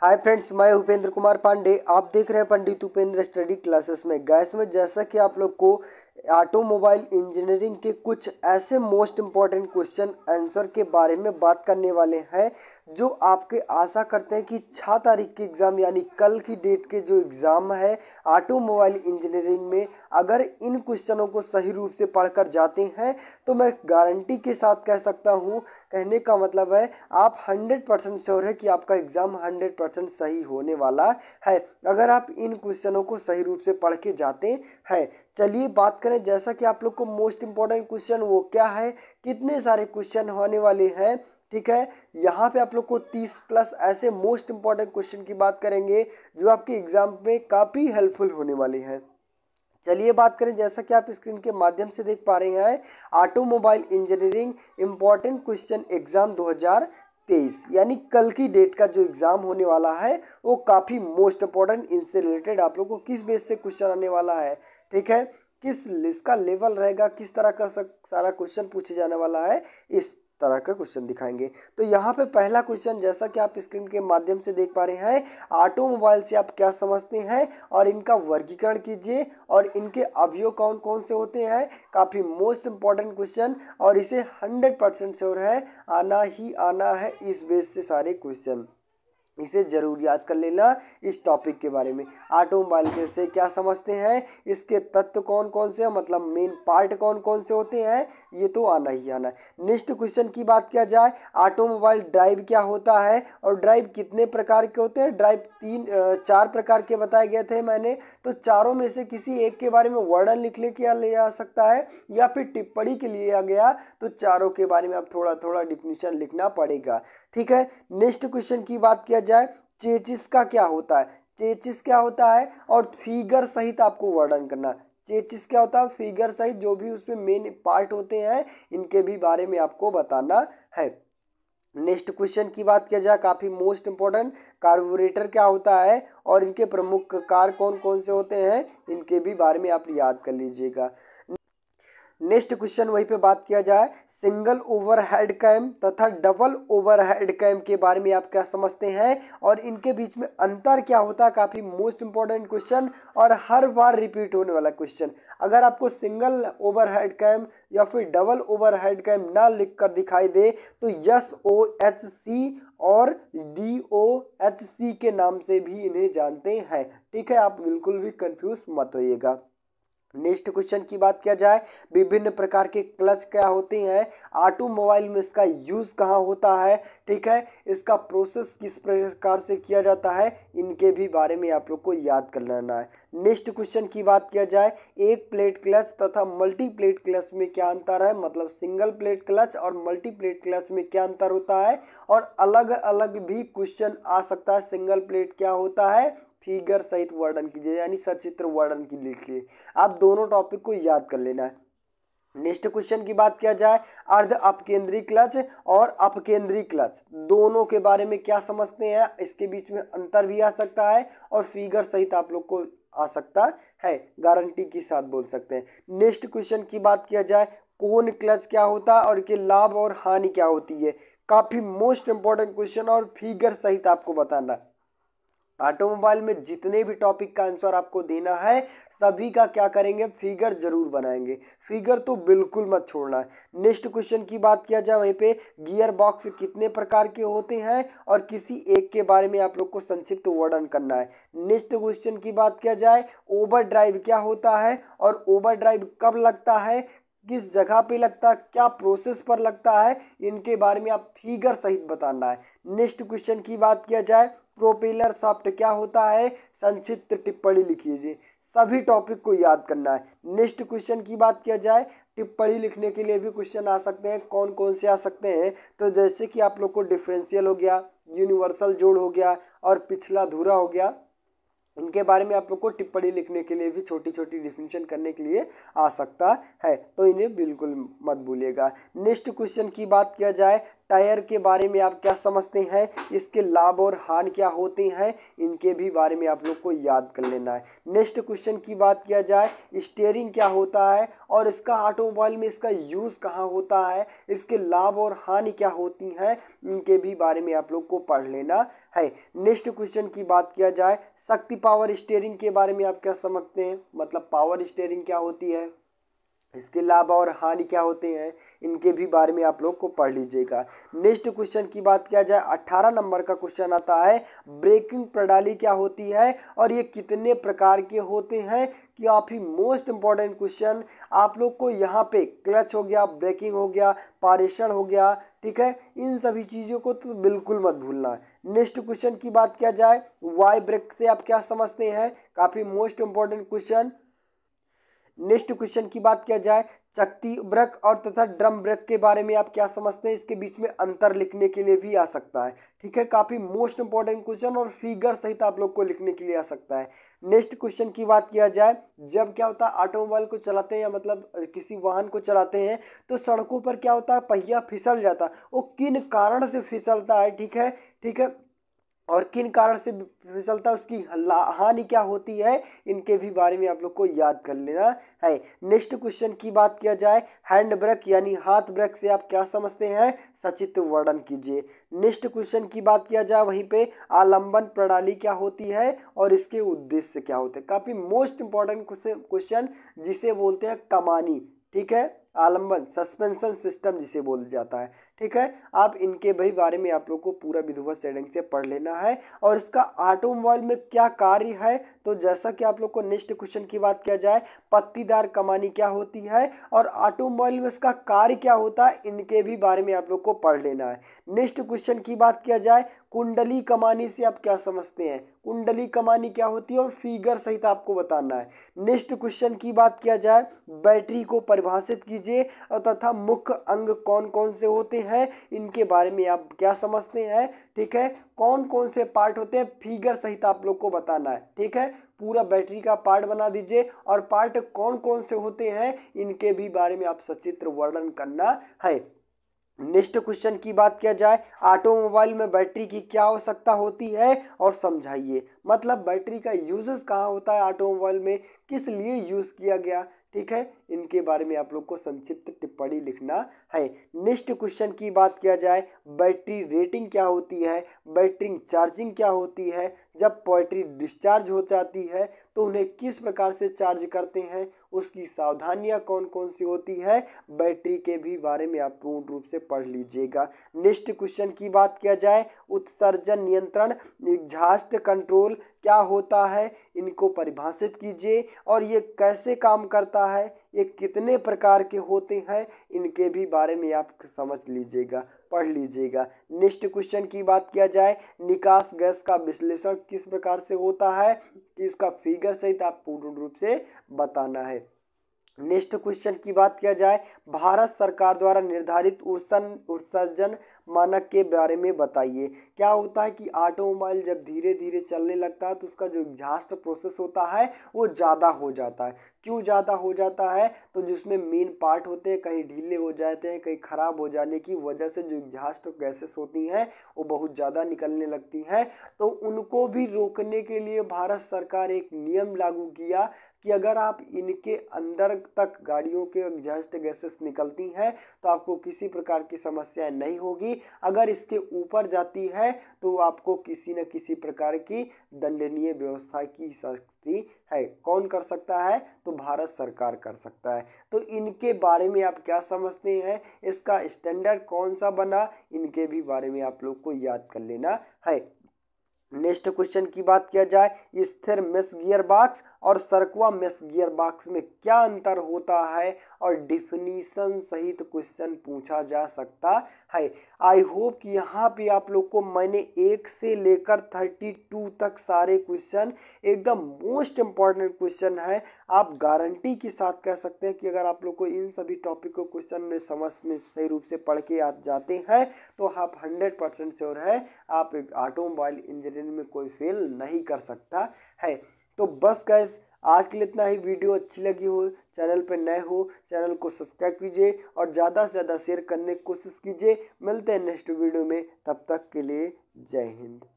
hi friends मैं उपेंद्र कुमार पांडे आप देख रहे हैं पंडित उपेंद्र स्टडी क्लासेस में गैस में जैसा कि आप लोग को ऑटोमोबाइल इंजीनियरिंग के कुछ ऐसे मोस्ट इम्पॉर्टेंट क्वेश्चन आंसर के बारे में बात करने वाले हैं जो आपके आशा करते हैं कि छः तारीख के एग्ज़ाम यानी कल की डेट के जो एग्ज़ाम है ऑटोमोबाइल इंजीनियरिंग में अगर इन क्वेश्चनों को सही रूप से पढ़कर जाते हैं तो मैं गारंटी के साथ कह सकता हूँ कहने का मतलब है आप हंड्रेड परसेंट श्योर है कि आपका एग्ज़ाम हंड्रेड परसेंट सही होने वाला है अगर आप इन क्वेश्चनों को सही रूप से पढ़ के जाते हैं चलिए बात करें जैसा कि आप लोग को मोस्ट इम्पॉर्टेंट क्वेश्चन वो क्या है कितने सारे क्वेश्चन होने वाले हैं ठीक है यहाँ पे आप लोग को 30 प्लस ऐसे मोस्ट इम्पॉर्टेंट क्वेश्चन की बात करेंगे जो आपके एग्जाम में काफ़ी हेल्पफुल होने वाले हैं चलिए बात करें जैसा कि आप स्क्रीन के माध्यम से देख पा रहे हैं automobile engineering important question exam 2023 यानी कल की डेट का जो एग्ज़ाम होने वाला है वो काफ़ी मोस्ट इम्पॉर्टेंट इनसे रिलेटेड आप लोग को किस बेस से क्वेश्चन आने वाला है ठीक है किस इसका लेवल रहेगा किस तरह का सारा क्वेश्चन पूछे जाने वाला है इस तरह का क्वेश्चन दिखाएंगे तो यहाँ पे पहला क्वेश्चन जैसा कि आप स्क्रीन के माध्यम से देख पा रहे हैं ऑटोमोबाइल से आप क्या समझते हैं और इनका वर्गीकरण कीजिए और इनके अवयव कौन कौन से होते हैं काफ़ी मोस्ट इंपॉर्टेंट क्वेश्चन और इसे हंड्रेड परसेंट श्योर है आना ही आना है इस बेस से सारे क्वेश्चन इसे जरूर याद कर लेना इस टॉपिक के बारे में ऑटोमोबाइल के से क्या समझते हैं इसके तत्व कौन कौन से मतलब मेन पार्ट कौन कौन से होते हैं ये तो आना ही आना है नेक्स्ट क्वेश्चन की बात किया जाए ऑटोमोबाइल ड्राइव क्या होता है और ड्राइव कितने प्रकार के होते हैं ड्राइव तीन चार प्रकार के बताए गए थे मैंने तो चारों में से किसी एक के बारे में वर्णन लिख ले किया ले आ सकता है या फिर टिप्पणी के लिए आ गया तो चारों के बारे में अब थोड़ा थोड़ा डिफिनीशन लिखना पड़ेगा ठीक है नेक्स्ट क्वेश्चन की बात किया जाए चेचिस का क्या होता है चेचिस क्या होता है और फिगर सहित आपको वर्णन करना चेचिस क्या होता है फिगर साइज जो भी उसमें मेन पार्ट होते हैं इनके भी बारे में आपको बताना है नेक्स्ट क्वेश्चन की बात किया जाए काफ़ी मोस्ट इम्पोर्टेंट कार्बोरेटर क्या होता है और इनके प्रमुख कार कौन कौन से होते हैं इनके भी बारे में आप याद कर लीजिएगा नेक्स्ट क्वेश्चन वहीं पे बात किया जाए सिंगल ओवर हेड कैम तथा डबल ओवर हेड कैम के बारे में आप क्या समझते हैं और इनके बीच में अंतर क्या होता है काफ़ी मोस्ट इंपॉर्टेंट क्वेश्चन और हर बार रिपीट होने वाला क्वेश्चन अगर आपको सिंगल ओवर हेड कैम या फिर डबल ओवर हेड कैम ना लिख कर दिखाई दे तो यस ओ एच सी और डी ओ एच सी के नाम से भी इन्हें जानते हैं ठीक है आप बिल्कुल भी कन्फ्यूज मत होइएगा नेक्स्ट क्वेश्चन की बात किया जाए विभिन्न प्रकार के क्लच क्या होते हैं ऑटोमोबाइल में इसका यूज़ कहाँ होता है ठीक है इसका प्रोसेस किस प्रकार से किया जाता है इनके भी बारे में आप लोग को याद कर लेना है नेक्स्ट क्वेश्चन की बात किया जाए एक प्लेट क्लच तथा मल्टी प्लेट क्लच में क्या अंतर है मतलब सिंगल प्लेट क्लच और मल्टी प्लेट क्लच में क्या अंतर होता है और अलग अलग भी क्वेश्चन आ सकता है सिंगल प्लेट क्या होता है फिगर सहित वर्णन कीजिए यानी सचित्र वर्णन की लिख लिए आप दोनों टॉपिक को याद कर लेना है नेक्स्ट क्वेश्चन की बात किया जाए अर्ध अपकेंद्री क्लच और अपकेंद्री क्लच दोनों के बारे में क्या समझते हैं इसके बीच में अंतर भी आ सकता है और फिगर सहित आप लोग को आ सकता है गारंटी के साथ बोल सकते हैं नेक्स्ट क्वेश्चन की बात किया जाए कौन क्लच क्या होता है और इसके लाभ और हानि क्या होती है काफ़ी मोस्ट इंपॉर्टेंट क्वेश्चन और फिगर सहित आपको बताना है ऑटोमोबाइल में जितने भी टॉपिक का आंसर आपको देना है सभी का क्या करेंगे फिगर जरूर बनाएंगे फिगर तो बिल्कुल मत छोड़ना है नेक्स्ट क्वेश्चन की बात किया जाए वहीं पे गियर बॉक्स कितने प्रकार के होते हैं और किसी एक के बारे में आप लोग को संक्षिप्त वर्णन करना है नेक्स्ट क्वेश्चन की बात किया जाए ओवर ड्राइव क्या होता है और ओवर ड्राइव कब लगता है किस जगह पे लगता है क्या प्रोसेस पर लगता है इनके बारे में आप फिगर सहित बताना है नेक्स्ट क्वेश्चन की बात किया जाए प्रोपेलर शाफ्ट क्या होता है संक्षिप्त टिप्पणी लिखिए सभी टॉपिक को याद करना है नेक्स्ट क्वेश्चन की बात किया जाए टिप्पणी लिखने के लिए भी क्वेश्चन आ सकते हैं कौन कौन से आ सकते हैं तो जैसे कि आप लोग को डिफरेंशियल हो गया यूनिवर्सल जोड़ हो गया और पिछला धुरा हो गया इनके बारे में आप लोग को टिप्पणी लिखने के लिए भी छोटी छोटी डिफिनेशन करने के लिए आ सकता है तो इन्हें बिल्कुल मत भूलिएगा नेक्स्ट क्वेश्चन की बात किया जाए टायर के बारे में आप क्या समझते हैं इसके लाभ और हान क्या होते हैं इनके भी बारे में आप लोग को याद कर लेना है नेक्स्ट क्वेश्चन की बात किया जाए स्टेयरिंग क्या होता है और इसका ऑटोमोबाइल में इसका यूज़ कहाँ होता है इसके लाभ और हानि क्या होती हैं इनके भी बारे में आप लोग को पढ़ लेना है नेक्स्ट क्वेश्चन की बात किया जाए शक्ति पावर स्टेयरिंग के बारे में आप क्या समझते हैं मतलब पावर स्टेयरिंग क्या होती है इसके लाभ और हानि क्या होते हैं इनके भी बारे में आप लोग को पढ़ लीजिएगा नेक्स्ट क्वेश्चन की बात किया जाए अट्ठारह नंबर का क्वेश्चन आता है ब्रेकिंग प्रणाली क्या होती है और ये कितने प्रकार के होते हैं कि आप ही मोस्ट इम्पॉर्टेंट क्वेश्चन आप लोग को यहाँ पे क्लच हो गया ब्रेकिंग हो गया पारेषण हो गया ठीक है इन सभी चीज़ों को तो बिल्कुल मत भूलना नेक्स्ट क्वेश्चन की बात किया जाए वाई ब्रेक से आप क्या समझते हैं काफ़ी most important question next question की बात किया जाए चक्ती ब्रक और तथा ड्रम ब्रक के बारे में आप क्या समझते हैं इसके बीच में अंतर लिखने के लिए भी आ सकता है ठीक है काफ़ी मोस्ट इंपॉर्टेंट क्वेश्चन और फिगर सहित आप लोग को लिखने के लिए आ सकता है नेक्स्ट क्वेश्चन की बात किया जाए जब क्या होता है ऑटोमोबाइल को चलाते हैं या मतलब किसी वाहन को चलाते हैं तो सड़कों पर क्या होता है पहिया फिसल जाता है वो किन कारण से फिसलता है ठीक है ठीक है और किन कारण से फिसलता है उसकी हानि क्या होती है इनके भी बारे में आप लोग को याद कर लेना है नेक्स्ट क्वेश्चन की बात किया जाए हैंड ब्रेक यानी हाथ ब्रेक से आप क्या समझते हैं सचित्र वर्णन कीजिए नेक्स्ट क्वेश्चन की बात किया जाए वहीं पे आलंबन प्रणाली क्या होती है और इसके उद्देश्य क्या होते हैं काफ़ी मोस्ट इंपॉर्टेंट क्वेश्चन जिसे बोलते हैं कमानी ठीक है आलंबन सस्पेंशन सिस्टम जिसे बोल जाता है ठीक है आप इनके भाई बारे में आप लोग को पूरा विधिवत सेडिंग से पढ़ लेना है और इसका ऑटोमोबाइल में क्या कार्य है तो जैसा कि आप लोग को नेक्स्ट क्वेश्चन की बात किया जाए पत्तीदार कमानी क्या होती है और ऑटोमोबाइल में इसका कार्य क्या होता है इनके भी बारे में आप लोग को पढ़ लेना है नेक्स्ट क्वेश्चन की बात किया जाए कुंडली कमानी से आप क्या समझते हैं कुंडली कमानी क्या होती है और फिगर सहित आपको बताना है नेक्स्ट क्वेश्चन की बात किया जाए बैटरी को परिभाषित कीजिए और तथा मुख्य अंग कौन कौन से होते हैं है इनके बारे में आप क्या समझते हैं ठीक है कौन कौन से पार्ट होते हैं फिगर सहित आप लोग को बताना है ठीक है पूरा बैटरी का पार्ट बना दीजिए और पार्ट कौन कौन से होते हैं इनके भी बारे में आप सचित्र वर्णन करना है नेक्स्ट क्वेश्चन की बात किया जाए ऑटोमोबाइल में बैटरी की क्या आवश्यकता हो होती है और समझाइए मतलब बैटरी का यूजेस कहाँ होता है ऑटोमोबाइल में किस लिए यूज़ किया गया ठीक है इनके बारे में आप लोग को संक्षिप्त टिप्पणी लिखना है नेक्स्ट क्वेश्चन की बात किया जाए बैटरी रेटिंग क्या होती है बैटरी चार्जिंग क्या होती है जब बैटरी डिस्चार्ज हो जाती है तो उन्हें किस प्रकार से चार्ज करते हैं उसकी सावधानियाँ कौन कौन सी होती है बैटरी के भी बारे में आप पूर्ण रूप से पढ़ लीजिएगा नेक्स्ट क्वेश्चन की बात किया जाए उत्सर्जन नियंत्रण एग्जास्ट कंट्रोल क्या होता है इनको परिभाषित कीजिए और ये कैसे काम करता है ये कितने प्रकार के होते हैं इनके भी बारे में आप समझ लीजिएगा पढ़ लीजिएगा नेक्स्ट क्वेश्चन की बात किया जाए निकास गैस का विश्लेषण किस प्रकार से होता है कि इसका फिगर सहित आप पूर्ण रूप से बताना है नेक्स्ट क्वेश्चन की बात किया जाए भारत सरकार द्वारा निर्धारित उत्सन उत्सर्जन मानक के बारे में बताइए क्या होता है कि ऑटोमोबाइल जब धीरे धीरे चलने लगता है तो उसका जो एग्जास्ट प्रोसेस होता है वो ज़्यादा हो जाता है क्यों ज़्यादा हो जाता है तो जिसमें मेन पार्ट होते हैं कहीं ढीले हो जाते हैं कहीं ख़राब हो जाने की वजह से जो एग्जास्ट गैसेस होती हैं वो बहुत ज़्यादा निकलने लगती हैं तो उनको भी रोकने के लिए भारत सरकार एक नियम लागू किया कि अगर आप इनके अंदर तक गाड़ियों के एग्जास्ट गैसेस निकलती हैं तो आपको किसी प्रकार की समस्याएं नहीं होगी अगर इसके ऊपर जाती है तो आपको किसी न किसी प्रकार की दंडनीय व्यवस्था की शक्ति है कौन कर सकता है तो भारत सरकार कर सकता है तो इनके बारे में आप क्या समझते हैं इसका स्टैंडर्ड कौन सा बना इनके भी बारे में आप लोग को याद कर लेना है नेक्स्ट क्वेश्चन की बात किया जाए स्थिर मिस गियर बाक्स और सरकुआ मेस गियर बॉक्स में क्या अंतर होता है और डिफिनीसन सहित क्वेश्चन पूछा जा सकता है आई होप कि यहाँ पे आप लोग को मैंने एक से लेकर थर्टी टू तक सारे क्वेश्चन एकदम मोस्ट इम्पॉर्टेंट क्वेश्चन है आप गारंटी के साथ कह सकते हैं कि अगर आप लोग को इन सभी टॉपिक को क्वेश्चन में समझ में सही रूप से पढ़ के आ जाते हैं तो आप हंड्रेड परसेंट श्योर है आप ऑटोमोबाइल इंजीनियरिंग में कोई फेल नहीं कर सकता है तो बस गैस आज के लिए इतना ही वीडियो अच्छी लगी हो चैनल पर नए हो चैनल को सब्सक्राइब कीजिए और ज़्यादा से ज़्यादा शेयर करने की कोशिश कीजिए मिलते हैं नेक्स्ट वीडियो में तब तक के लिए जय हिंद